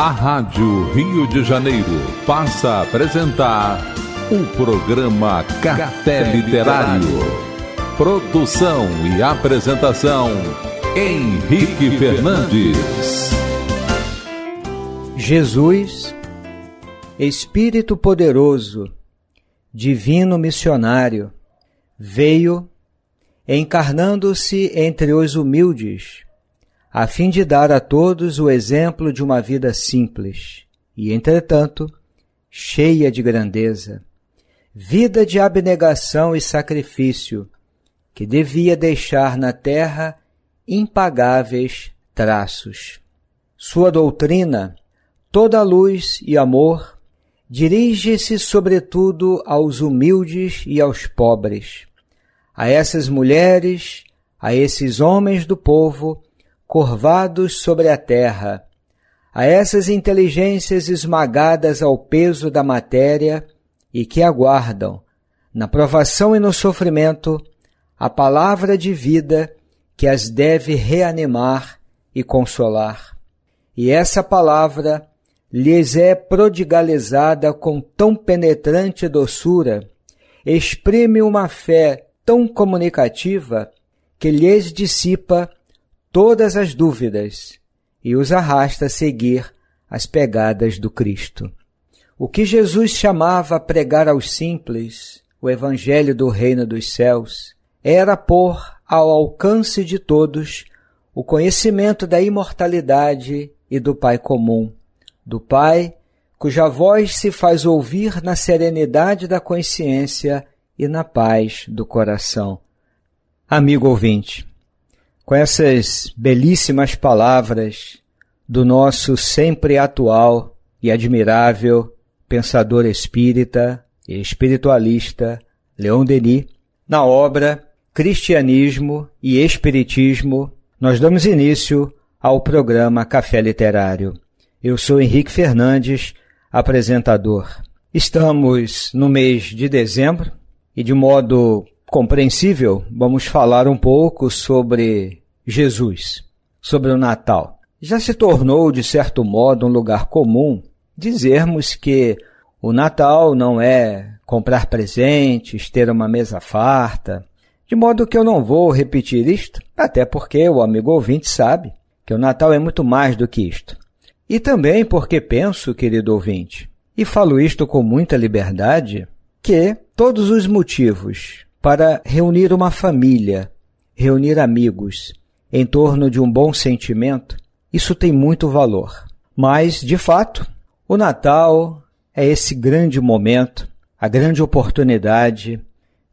A Rádio Rio de Janeiro passa a apresentar o programa Café Literário. Produção e apresentação Henrique Fernandes. Jesus, Espírito Poderoso, Divino Missionário, veio encarnando-se entre os humildes a fim de dar a todos o exemplo de uma vida simples e, entretanto, cheia de grandeza, vida de abnegação e sacrifício, que devia deixar na terra impagáveis traços. Sua doutrina, toda luz e amor, dirige-se sobretudo aos humildes e aos pobres, a essas mulheres, a esses homens do povo corvados sobre a terra. A essas inteligências esmagadas ao peso da matéria e que aguardam, na provação e no sofrimento, a palavra de vida que as deve reanimar e consolar. E essa palavra lhes é prodigalizada com tão penetrante doçura, exprime uma fé tão comunicativa que lhes dissipa todas as dúvidas e os arrasta a seguir as pegadas do Cristo. O que Jesus chamava pregar aos simples, o Evangelho do Reino dos Céus, era pôr ao alcance de todos o conhecimento da imortalidade e do Pai comum, do Pai cuja voz se faz ouvir na serenidade da consciência e na paz do coração. Amigo ouvinte, com essas belíssimas palavras do nosso sempre atual e admirável pensador espírita e espiritualista Leon Denis, na obra Cristianismo e Espiritismo, nós damos início ao programa Café Literário. Eu sou Henrique Fernandes, apresentador. Estamos no mês de dezembro e, de modo compreensível, vamos falar um pouco sobre Jesus sobre o Natal. Já se tornou, de certo modo, um lugar comum dizermos que o Natal não é comprar presentes, ter uma mesa farta, de modo que eu não vou repetir isto, até porque o amigo ouvinte sabe que o Natal é muito mais do que isto. E também porque penso, querido ouvinte, e falo isto com muita liberdade, que todos os motivos para reunir uma família, reunir amigos, em torno de um bom sentimento, isso tem muito valor. Mas, de fato, o Natal é esse grande momento, a grande oportunidade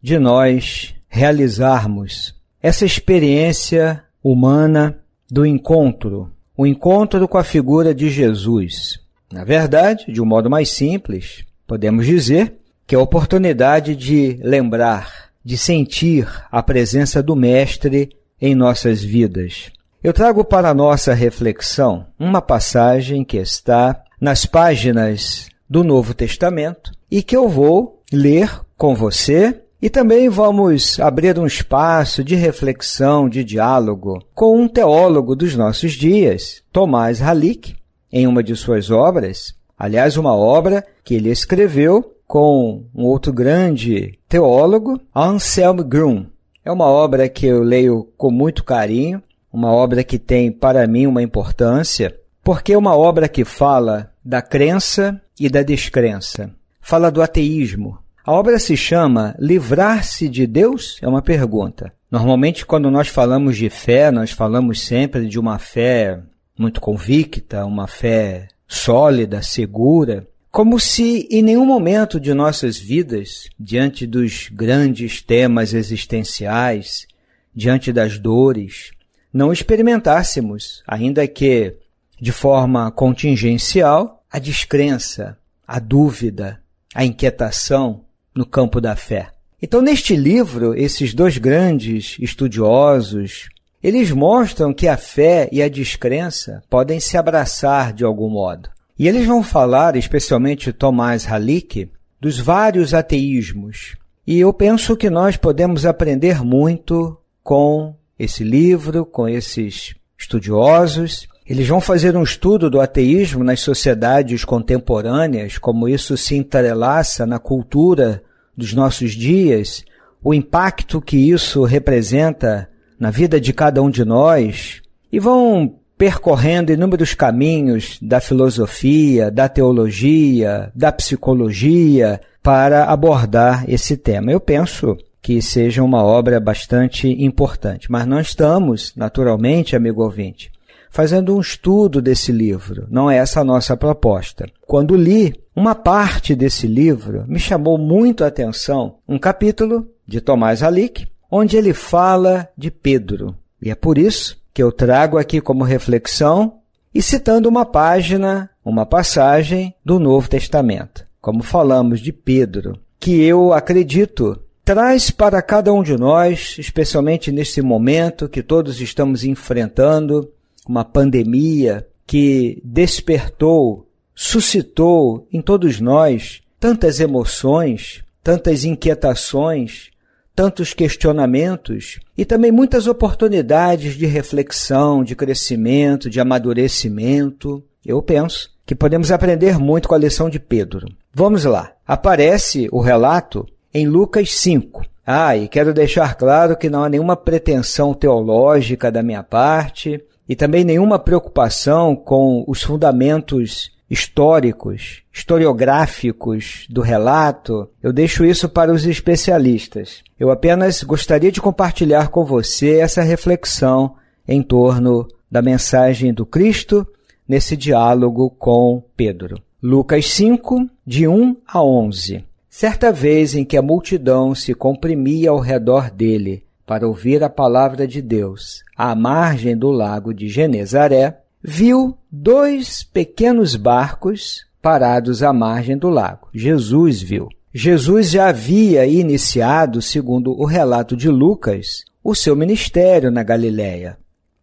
de nós realizarmos essa experiência humana do encontro, o encontro com a figura de Jesus. Na verdade, de um modo mais simples, podemos dizer que é a oportunidade de lembrar, de sentir a presença do Mestre em nossas vidas. Eu trago para nossa reflexão uma passagem que está nas páginas do Novo Testamento e que eu vou ler com você e também vamos abrir um espaço de reflexão, de diálogo com um teólogo dos nossos dias, Tomás Halik, em uma de suas obras, aliás, uma obra que ele escreveu com um outro grande teólogo, Anselm Grun. É uma obra que eu leio com muito carinho, uma obra que tem para mim uma importância, porque é uma obra que fala da crença e da descrença, fala do ateísmo. A obra se chama Livrar-se de Deus? É uma pergunta. Normalmente, quando nós falamos de fé, nós falamos sempre de uma fé muito convicta, uma fé sólida, segura como se em nenhum momento de nossas vidas, diante dos grandes temas existenciais, diante das dores, não experimentássemos, ainda que de forma contingencial, a descrença, a dúvida, a inquietação no campo da fé. Então, neste livro, esses dois grandes estudiosos, eles mostram que a fé e a descrença podem se abraçar de algum modo. E eles vão falar, especialmente Tomás Halik, dos vários ateísmos. E eu penso que nós podemos aprender muito com esse livro, com esses estudiosos. Eles vão fazer um estudo do ateísmo nas sociedades contemporâneas, como isso se entrelaça na cultura dos nossos dias, o impacto que isso representa na vida de cada um de nós, e vão percorrendo inúmeros caminhos da filosofia, da teologia, da psicologia para abordar esse tema. Eu penso que seja uma obra bastante importante, mas não estamos, naturalmente, amigo ouvinte, fazendo um estudo desse livro. Não é essa a nossa proposta. Quando li uma parte desse livro, me chamou muito a atenção um capítulo de Tomás Alick, onde ele fala de Pedro. E é por isso que eu trago aqui como reflexão e citando uma página, uma passagem do Novo Testamento. Como falamos de Pedro, que eu acredito traz para cada um de nós, especialmente nesse momento que todos estamos enfrentando, uma pandemia que despertou, suscitou em todos nós tantas emoções, tantas inquietações, tantos questionamentos e também muitas oportunidades de reflexão, de crescimento, de amadurecimento. Eu penso que podemos aprender muito com a lição de Pedro. Vamos lá. Aparece o relato em Lucas 5. Ah, e quero deixar claro que não há nenhuma pretensão teológica da minha parte e também nenhuma preocupação com os fundamentos históricos, historiográficos do relato, eu deixo isso para os especialistas. Eu apenas gostaria de compartilhar com você essa reflexão em torno da mensagem do Cristo nesse diálogo com Pedro. Lucas 5, de 1 a 11. Certa vez em que a multidão se comprimia ao redor dele para ouvir a palavra de Deus, à margem do lago de Genezaré, viu dois pequenos barcos parados à margem do lago. Jesus viu. Jesus já havia iniciado, segundo o relato de Lucas, o seu ministério na Galiléia.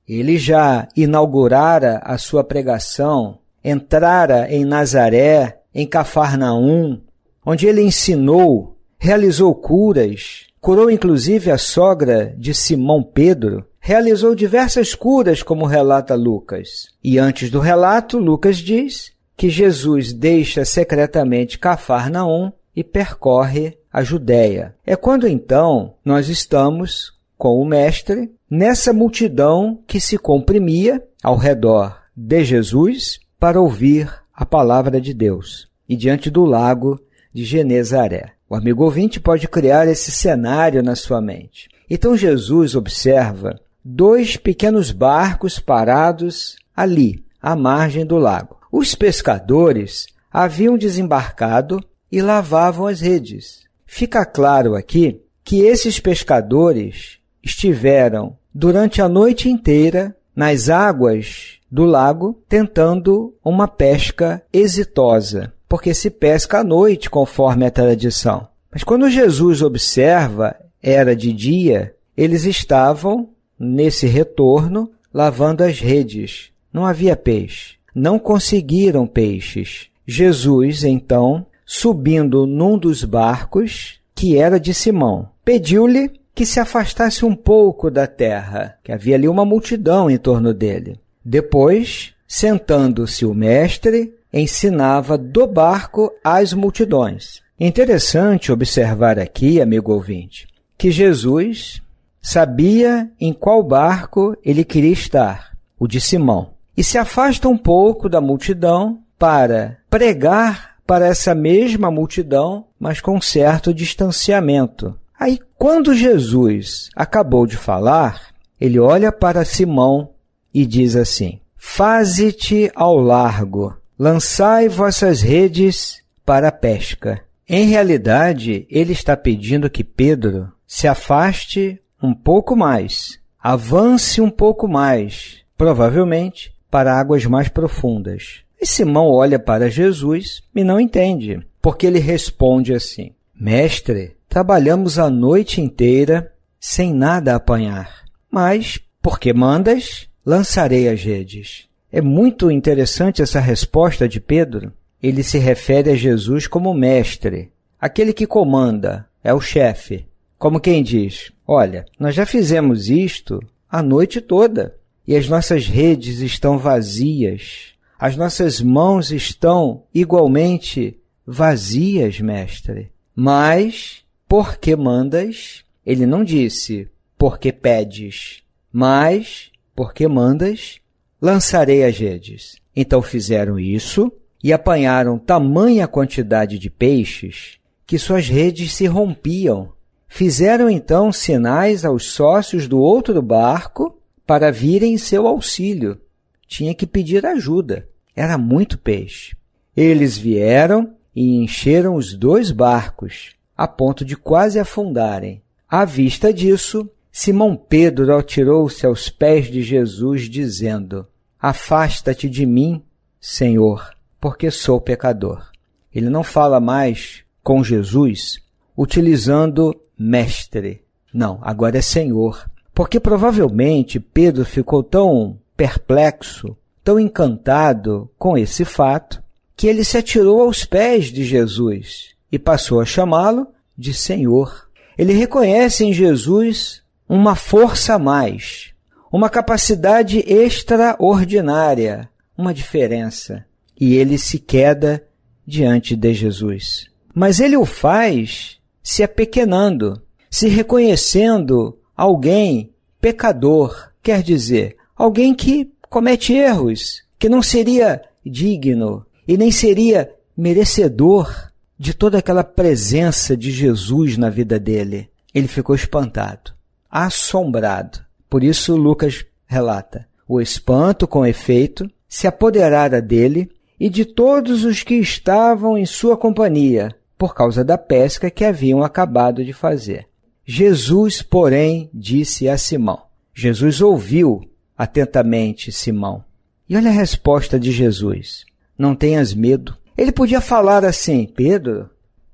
Ele já inaugurara a sua pregação, entrara em Nazaré, em Cafarnaum, onde ele ensinou, realizou curas, curou inclusive a sogra de Simão Pedro, realizou diversas curas, como relata Lucas. E antes do relato, Lucas diz que Jesus deixa secretamente Cafarnaum e percorre a Judéia. É quando então nós estamos com o Mestre nessa multidão que se comprimia ao redor de Jesus para ouvir a palavra de Deus e diante do lago de Genezaré. O amigo ouvinte pode criar esse cenário na sua mente. Então Jesus observa dois pequenos barcos parados ali, à margem do lago. Os pescadores haviam desembarcado e lavavam as redes. Fica claro aqui que esses pescadores estiveram durante a noite inteira nas águas do lago tentando uma pesca exitosa, porque se pesca à noite, conforme a tradição. Mas quando Jesus observa, era de dia, eles estavam Nesse retorno, lavando as redes, não havia peixe. Não conseguiram peixes. Jesus, então, subindo num dos barcos, que era de Simão, pediu-lhe que se afastasse um pouco da terra, que havia ali uma multidão em torno dele. Depois, sentando-se o mestre, ensinava do barco às multidões. Interessante observar aqui, amigo ouvinte, que Jesus Sabia em qual barco ele queria estar, o de Simão, e se afasta um pouco da multidão para pregar para essa mesma multidão, mas com certo distanciamento. Aí, quando Jesus acabou de falar, ele olha para Simão e diz assim: Faze-te ao largo, lançai vossas redes para a pesca. Em realidade, ele está pedindo que Pedro se afaste um pouco mais, avance um pouco mais, provavelmente para águas mais profundas. E Simão olha para Jesus e não entende, porque ele responde assim: Mestre, trabalhamos a noite inteira sem nada apanhar, mas porque mandas, lançarei as redes. É muito interessante essa resposta de Pedro. Ele se refere a Jesus como mestre, aquele que comanda, é o chefe. Como quem diz: Olha, nós já fizemos isto a noite toda e as nossas redes estão vazias, as nossas mãos estão igualmente vazias, mestre. Mas, por que mandas? Ele não disse, porque pedes, mas, porque mandas, lançarei as redes. Então fizeram isso e apanharam tamanha quantidade de peixes que suas redes se rompiam Fizeram então sinais aos sócios do outro barco para virem em seu auxílio. Tinha que pedir ajuda. Era muito peixe. Eles vieram e encheram os dois barcos, a ponto de quase afundarem. À vista disso, Simão Pedro atirou-se aos pés de Jesus, dizendo: Afasta-te de mim, Senhor, porque sou pecador. Ele não fala mais com Jesus utilizando mestre. Não, agora é senhor. Porque provavelmente Pedro ficou tão perplexo, tão encantado com esse fato, que ele se atirou aos pés de Jesus e passou a chamá-lo de Senhor. Ele reconhece em Jesus uma força a mais, uma capacidade extraordinária, uma diferença. E ele se queda diante de Jesus. Mas ele o faz se apequenando, se reconhecendo alguém pecador, quer dizer, alguém que comete erros, que não seria digno e nem seria merecedor de toda aquela presença de Jesus na vida dele. Ele ficou espantado, assombrado. Por isso, Lucas relata: o espanto, com efeito, se apoderara dele e de todos os que estavam em sua companhia, por causa da pesca que haviam acabado de fazer. Jesus, porém, disse a Simão. Jesus ouviu atentamente Simão. E olha a resposta de Jesus: Não tenhas medo. Ele podia falar assim: Pedro,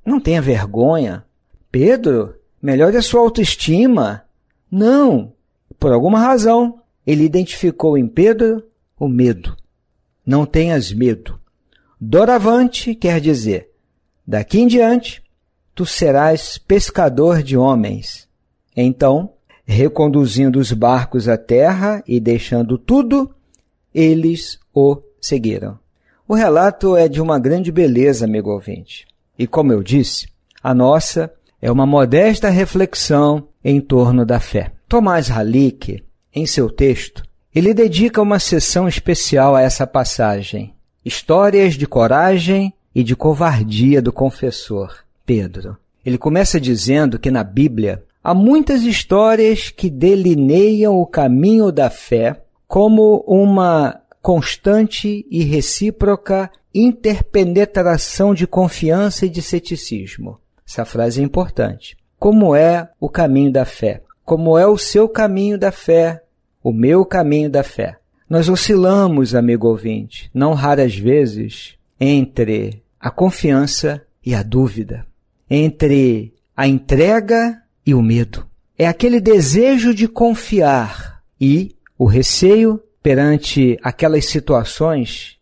não tenha vergonha. Pedro, melhore a sua autoestima. Não, por alguma razão, ele identificou em Pedro o medo. Não tenhas medo. Doravante quer dizer: Daqui em diante, tu serás pescador de homens. Então, reconduzindo os barcos à terra e deixando tudo, eles o seguiram. O relato é de uma grande beleza, amigo ouvinte. E como eu disse, a nossa é uma modesta reflexão em torno da fé. Tomás Halick, em seu texto, ele dedica uma sessão especial a essa passagem. Histórias de coragem e de covardia do confessor, Pedro. Ele começa dizendo que na Bíblia há muitas histórias que delineiam o caminho da fé como uma constante e recíproca interpenetração de confiança e de ceticismo. Essa frase é importante. Como é o caminho da fé? Como é o seu caminho da fé? O meu caminho da fé? Nós oscilamos, amigo ouvinte, não raras vezes, entre a confiança e a dúvida, entre a entrega e o medo. É aquele desejo de confiar e o receio perante aquelas situações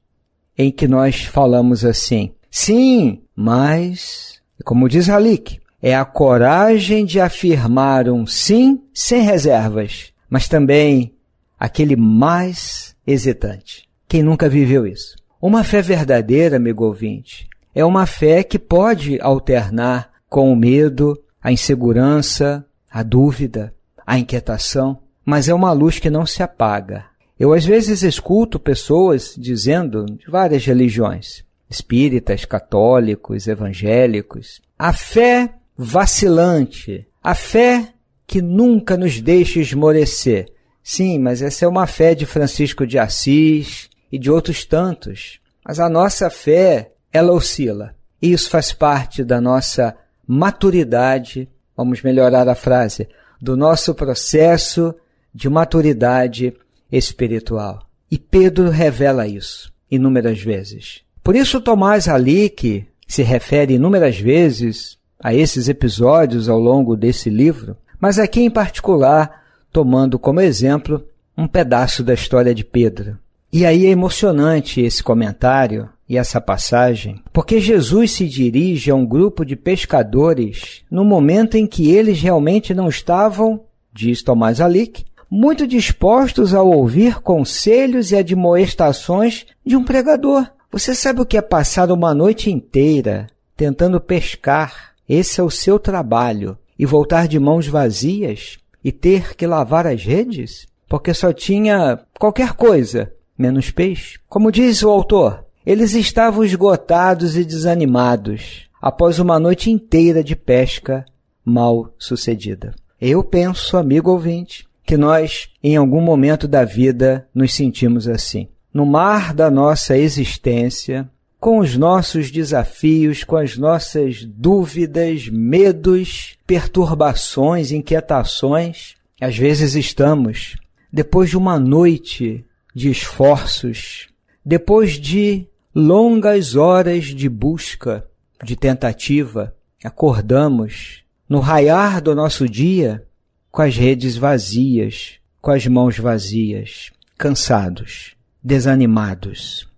em que nós falamos assim: sim, mas, como diz Halik, é a coragem de afirmar um sim sem reservas, mas também aquele mais hesitante. Quem nunca viveu isso? Uma fé verdadeira, amigo ouvinte, é uma fé que pode alternar com o medo, a insegurança, a dúvida, a inquietação, mas é uma luz que não se apaga. Eu às vezes escuto pessoas dizendo de várias religiões, espíritas, católicos, evangélicos, a fé vacilante, a fé que nunca nos deixa esmorecer. Sim, mas essa é uma fé de Francisco de Assis e de outros tantos. Mas a nossa fé ela oscila. E isso faz parte da nossa maturidade, vamos melhorar a frase, do nosso processo de maturidade espiritual. E Pedro revela isso inúmeras vezes. Por isso, Tomás Ali que se refere inúmeras vezes a esses episódios ao longo desse livro, mas aqui em particular, tomando como exemplo um pedaço da história de Pedro. E aí é emocionante esse comentário e essa passagem, porque Jesus se dirige a um grupo de pescadores no momento em que eles realmente não estavam, diz Tomás Alick, muito dispostos a ouvir conselhos e admoestações de um pregador. Você sabe o que é passar uma noite inteira tentando pescar? Esse é o seu trabalho. E voltar de mãos vazias e ter que lavar as redes? Porque só tinha qualquer coisa, menos peixe. Como diz o autor, eles estavam esgotados e desanimados após uma noite inteira de pesca mal sucedida. Eu penso, amigo ouvinte, que nós, em algum momento da vida, nos sentimos assim. No mar da nossa existência, com os nossos desafios, com as nossas dúvidas, medos, perturbações, inquietações, às vezes estamos, depois de uma noite de esforços, depois de longas horas de busca, de tentativa, acordamos no raiar do nosso dia com as redes vazias, com as mãos vazias, cansados, desanimados.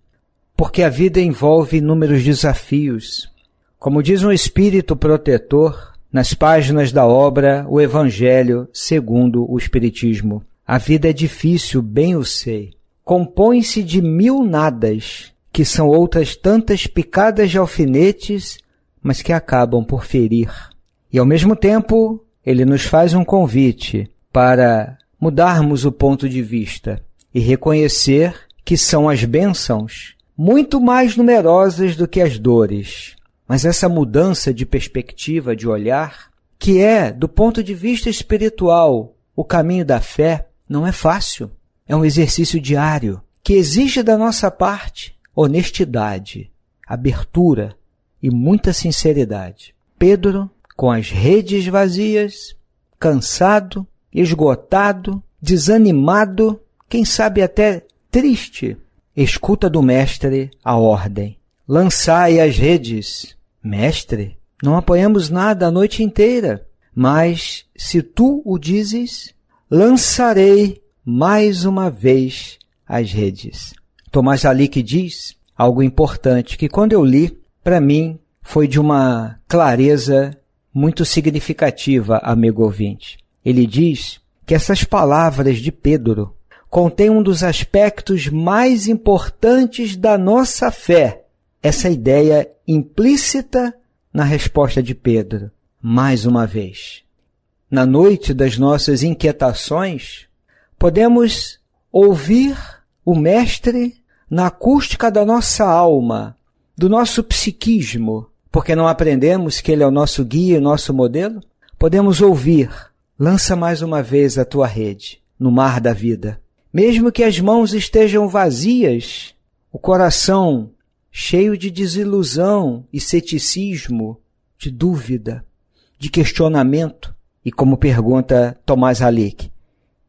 Porque a vida envolve inúmeros desafios. Como diz um espírito protetor nas páginas da obra O Evangelho segundo o Espiritismo, a vida é difícil, bem o sei. Compõe-se de mil nadas que são outras tantas picadas de alfinetes, mas que acabam por ferir. E ao mesmo tempo, ele nos faz um convite para mudarmos o ponto de vista e reconhecer que são as bênçãos muito mais numerosas do que as dores. Mas essa mudança de perspectiva, de olhar, que é, do ponto de vista espiritual, o caminho da fé, não é fácil. É um exercício diário que exige da nossa parte honestidade, abertura e muita sinceridade. Pedro, com as redes vazias, cansado, esgotado, desanimado, quem sabe até triste, escuta do mestre a ordem: Lançai as redes. Mestre, não apanhamos nada a noite inteira, mas se tu o dizes, lançarei mais uma vez as redes. Tomás Jalik diz algo importante que quando eu li, para mim foi de uma clareza muito significativa, amigo ouvinte. Ele diz que essas palavras de Pedro contêm um dos aspectos mais importantes da nossa fé, essa ideia implícita na resposta de Pedro, mais uma vez. Na noite das nossas inquietações, podemos ouvir o Mestre na acústica da nossa alma, do nosso psiquismo, porque não aprendemos que Ele é o nosso guia, o nosso modelo? Podemos ouvir, lança mais uma vez a tua rede no mar da vida. Mesmo que as mãos estejam vazias, o coração cheio de desilusão e ceticismo, de dúvida, de questionamento, e como pergunta Tomás Halik,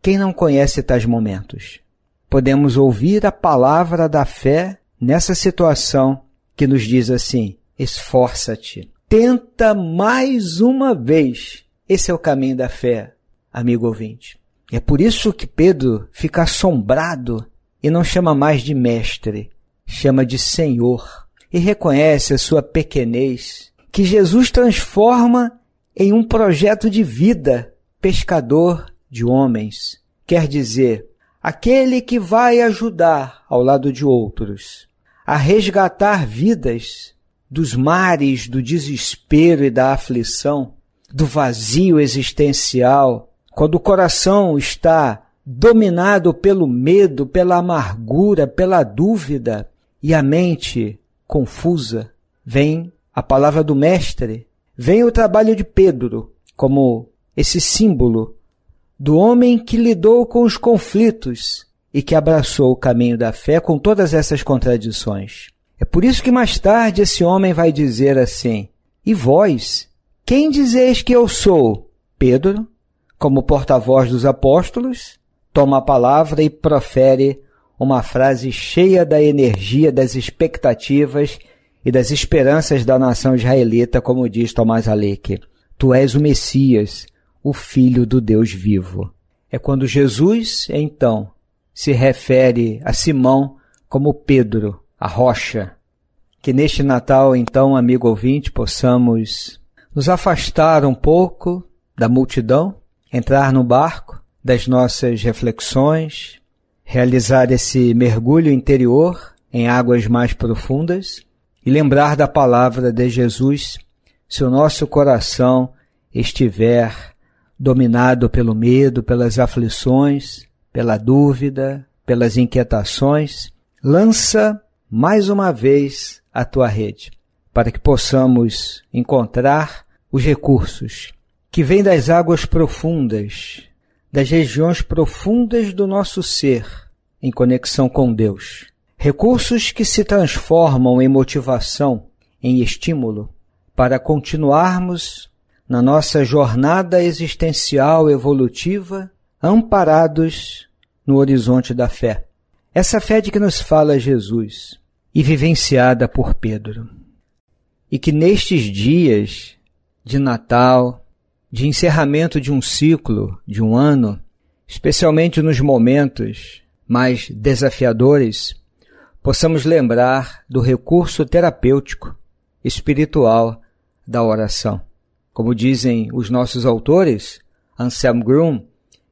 quem não conhece tais momentos? podemos ouvir a palavra da fé nessa situação que nos diz assim: esforça-te, tenta mais uma vez. Esse é o caminho da fé, amigo ouvinte. É por isso que Pedro fica assombrado e não chama mais de mestre, chama de Senhor e reconhece a sua pequenez, que Jesus transforma em um projeto de vida, pescador de homens. Quer dizer, aquele que vai ajudar ao lado de outros a resgatar vidas dos mares do desespero e da aflição, do vazio existencial, quando o coração está dominado pelo medo, pela amargura, pela dúvida e a mente confusa, vem a palavra do Mestre, vem o trabalho de Pedro como esse símbolo do homem que lidou com os conflitos e que abraçou o caminho da fé com todas essas contradições. É por isso que mais tarde esse homem vai dizer assim: E vós, quem dizeis que eu sou? Pedro, como porta-voz dos apóstolos, toma a palavra e profere uma frase cheia da energia, das expectativas e das esperanças da nação israelita, como diz Tomás Alec. Tu és o Messias, o Filho do Deus vivo. É quando Jesus, então, se refere a Simão como Pedro, a rocha. Que neste Natal, então, amigo ouvinte, possamos nos afastar um pouco da multidão, entrar no barco das nossas reflexões, realizar esse mergulho interior em águas mais profundas e lembrar da palavra de Jesus se o nosso coração estiver dominado pelo medo, pelas aflições, pela dúvida, pelas inquietações, lança mais uma vez a tua rede, para que possamos encontrar os recursos que vêm das águas profundas, das regiões profundas do nosso ser, em conexão com Deus. Recursos que se transformam em motivação, em estímulo, para continuarmos na nossa jornada existencial evolutiva, amparados no horizonte da fé. Essa fé de que nos fala Jesus e vivenciada por Pedro. E que nestes dias de Natal, de encerramento de um ciclo, de um ano, especialmente nos momentos mais desafiadores, possamos lembrar do recurso terapêutico espiritual da oração. Como dizem os nossos autores, Anselm Groom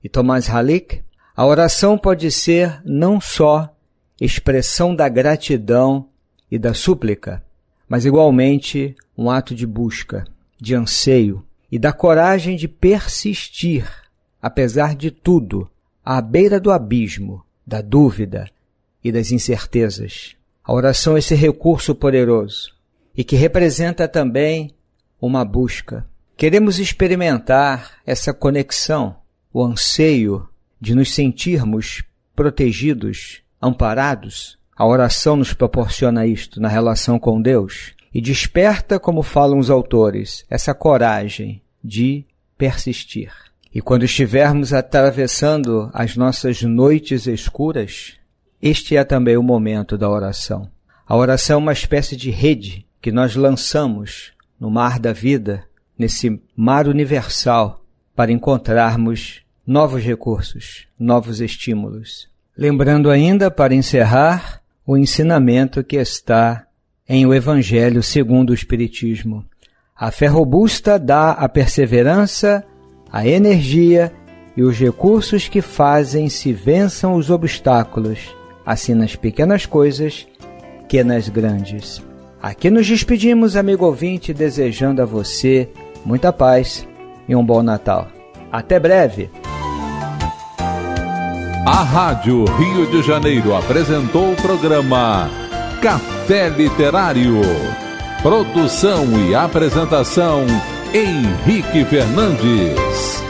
e Thomas Halick, a oração pode ser não só expressão da gratidão e da súplica, mas igualmente um ato de busca, de anseio e da coragem de persistir, apesar de tudo, à beira do abismo, da dúvida e das incertezas. A oração é esse recurso poderoso e que representa também uma busca, Queremos experimentar essa conexão, o anseio de nos sentirmos protegidos, amparados. A oração nos proporciona isto na relação com Deus e desperta, como falam os autores, essa coragem de persistir. E quando estivermos atravessando as nossas noites escuras, este é também o momento da oração. A oração é uma espécie de rede que nós lançamos no mar da vida nesse mar universal para encontrarmos novos recursos, novos estímulos. Lembrando ainda, para encerrar, o ensinamento que está em o Evangelho segundo o Espiritismo. A fé robusta dá a perseverança, a energia e os recursos que fazem se vençam os obstáculos, assim nas pequenas coisas que nas grandes. Aqui nos despedimos, amigo ouvinte, desejando a você muita paz e um bom Natal. Até breve! A Rádio Rio de Janeiro apresentou o programa Café Literário. Produção e apresentação Henrique Fernandes.